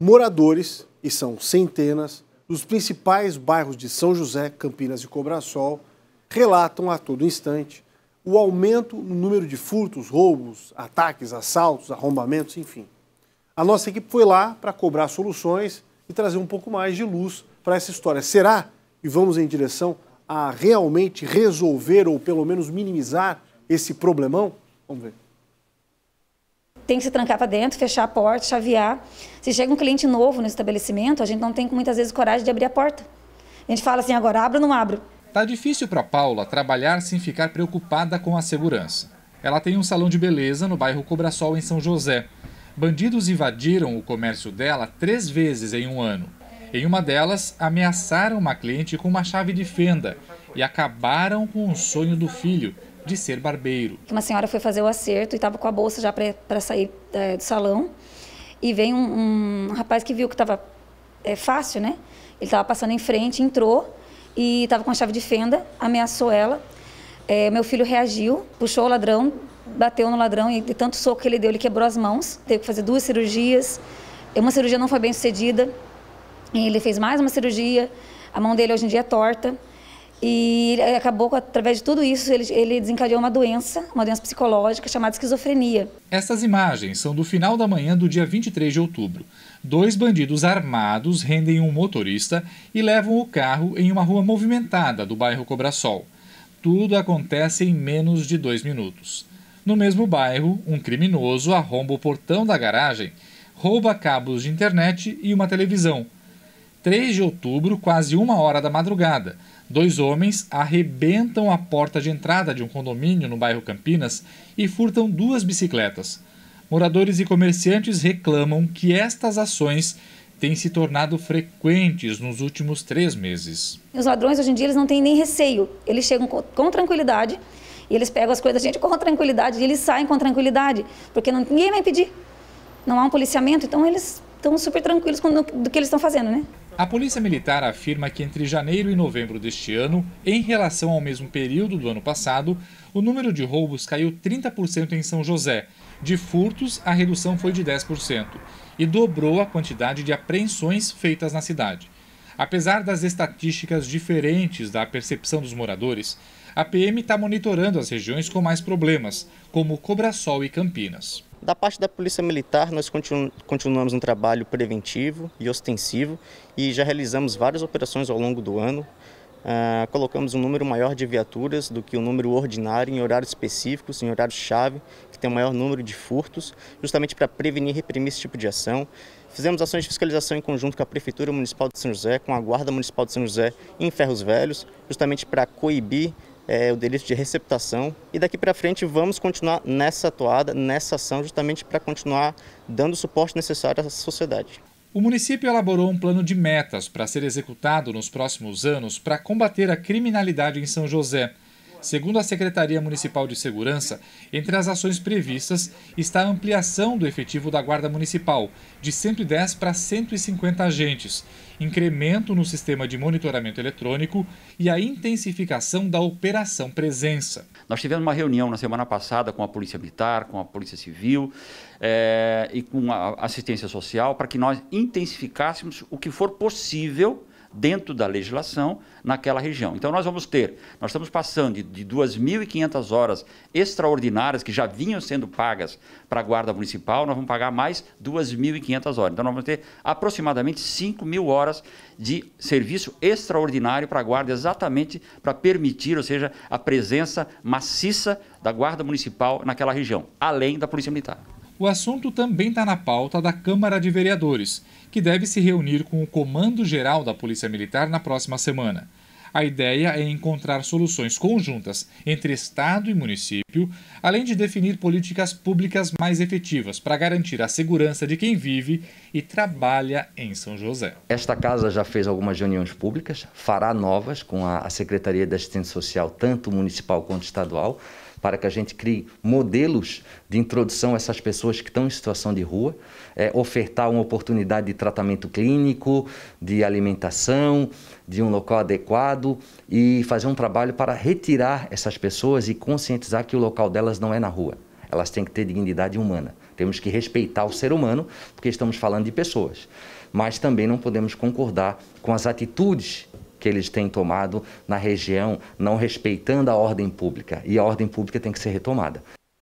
moradores, e são centenas, dos principais bairros de São José, Campinas e Cobrasol, relatam a todo instante o aumento no número de furtos, roubos, ataques, assaltos, arrombamentos, enfim. A nossa equipe foi lá para cobrar soluções e trazer um pouco mais de luz para essa história. Será? E vamos em direção a realmente resolver ou pelo menos minimizar esse problemão? Vamos ver tem que se trancar para dentro, fechar a porta, chavear. Se chega um cliente novo no estabelecimento, a gente não tem muitas vezes coragem de abrir a porta. A gente fala assim, agora abro ou não abro? Tá difícil para Paula trabalhar sem ficar preocupada com a segurança. Ela tem um salão de beleza no bairro Cobrasol, em São José. Bandidos invadiram o comércio dela três vezes em um ano. Em uma delas, ameaçaram uma cliente com uma chave de fenda e acabaram com o sonho do filho, de ser barbeiro. Uma senhora foi fazer o acerto e estava com a bolsa já para sair é, do salão. E vem um, um rapaz que viu que estava é, fácil, né? Ele estava passando em frente, entrou e estava com a chave de fenda, ameaçou ela. É, meu filho reagiu, puxou o ladrão, bateu no ladrão e de tanto soco que ele deu, ele quebrou as mãos. Teve que fazer duas cirurgias. Uma cirurgia não foi bem sucedida. E ele fez mais uma cirurgia. A mão dele hoje em dia é torta. E acabou, através de tudo isso, ele, ele desencadeou uma doença, uma doença psicológica chamada esquizofrenia. Essas imagens são do final da manhã do dia 23 de outubro. Dois bandidos armados rendem um motorista e levam o carro em uma rua movimentada do bairro Cobrasol. Tudo acontece em menos de dois minutos. No mesmo bairro, um criminoso arromba o portão da garagem, rouba cabos de internet e uma televisão 3 de outubro, quase uma hora da madrugada, dois homens arrebentam a porta de entrada de um condomínio no bairro Campinas e furtam duas bicicletas. Moradores e comerciantes reclamam que estas ações têm se tornado frequentes nos últimos três meses. Os ladrões hoje em dia eles não têm nem receio, eles chegam com, com tranquilidade e eles pegam as coisas da gente com tranquilidade e eles saem com tranquilidade, porque não, ninguém vai impedir. Não há um policiamento, então eles estão super tranquilos com, do que eles estão fazendo, né? A Polícia Militar afirma que entre janeiro e novembro deste ano, em relação ao mesmo período do ano passado, o número de roubos caiu 30% em São José. De furtos, a redução foi de 10% e dobrou a quantidade de apreensões feitas na cidade. Apesar das estatísticas diferentes da percepção dos moradores, a PM está monitorando as regiões com mais problemas, como Cobrasol e Campinas. Da parte da Polícia Militar, nós continu continuamos um trabalho preventivo e ostensivo e já realizamos várias operações ao longo do ano. Ah, colocamos um número maior de viaturas do que o número ordinário em horários específicos, em horários-chave, que tem o maior número de furtos, justamente para prevenir e reprimir esse tipo de ação. Fizemos ações de fiscalização em conjunto com a Prefeitura Municipal de São José, com a Guarda Municipal de São José em Ferros Velhos, justamente para coibir é, o delito de receptação. E daqui para frente vamos continuar nessa atuada nessa ação, justamente para continuar dando o suporte necessário à sociedade. O município elaborou um plano de metas para ser executado nos próximos anos para combater a criminalidade em São José. Segundo a Secretaria Municipal de Segurança, entre as ações previstas está a ampliação do efetivo da Guarda Municipal, de 110 para 150 agentes, incremento no sistema de monitoramento eletrônico e a intensificação da operação presença. Nós tivemos uma reunião na semana passada com a Polícia Militar, com a Polícia Civil é, e com a assistência social para que nós intensificássemos o que for possível dentro da legislação naquela região. Então nós vamos ter, nós estamos passando de 2.500 horas extraordinárias que já vinham sendo pagas para a Guarda Municipal, nós vamos pagar mais 2.500 horas. Então nós vamos ter aproximadamente 5.000 horas de serviço extraordinário para a Guarda, exatamente para permitir, ou seja, a presença maciça da Guarda Municipal naquela região, além da Polícia Militar o assunto também está na pauta da Câmara de Vereadores, que deve se reunir com o Comando Geral da Polícia Militar na próxima semana. A ideia é encontrar soluções conjuntas entre Estado e município, além de definir políticas públicas mais efetivas para garantir a segurança de quem vive e trabalha em São José. Esta casa já fez algumas reuniões públicas, fará novas com a Secretaria da Assistência Social, tanto municipal quanto estadual para que a gente crie modelos de introdução a essas pessoas que estão em situação de rua, é, ofertar uma oportunidade de tratamento clínico, de alimentação, de um local adequado e fazer um trabalho para retirar essas pessoas e conscientizar que o local delas não é na rua. Elas têm que ter dignidade humana. Temos que respeitar o ser humano, porque estamos falando de pessoas. Mas também não podemos concordar com as atitudes que eles têm tomado na região, não respeitando a ordem pública. E a ordem pública tem que ser retomada.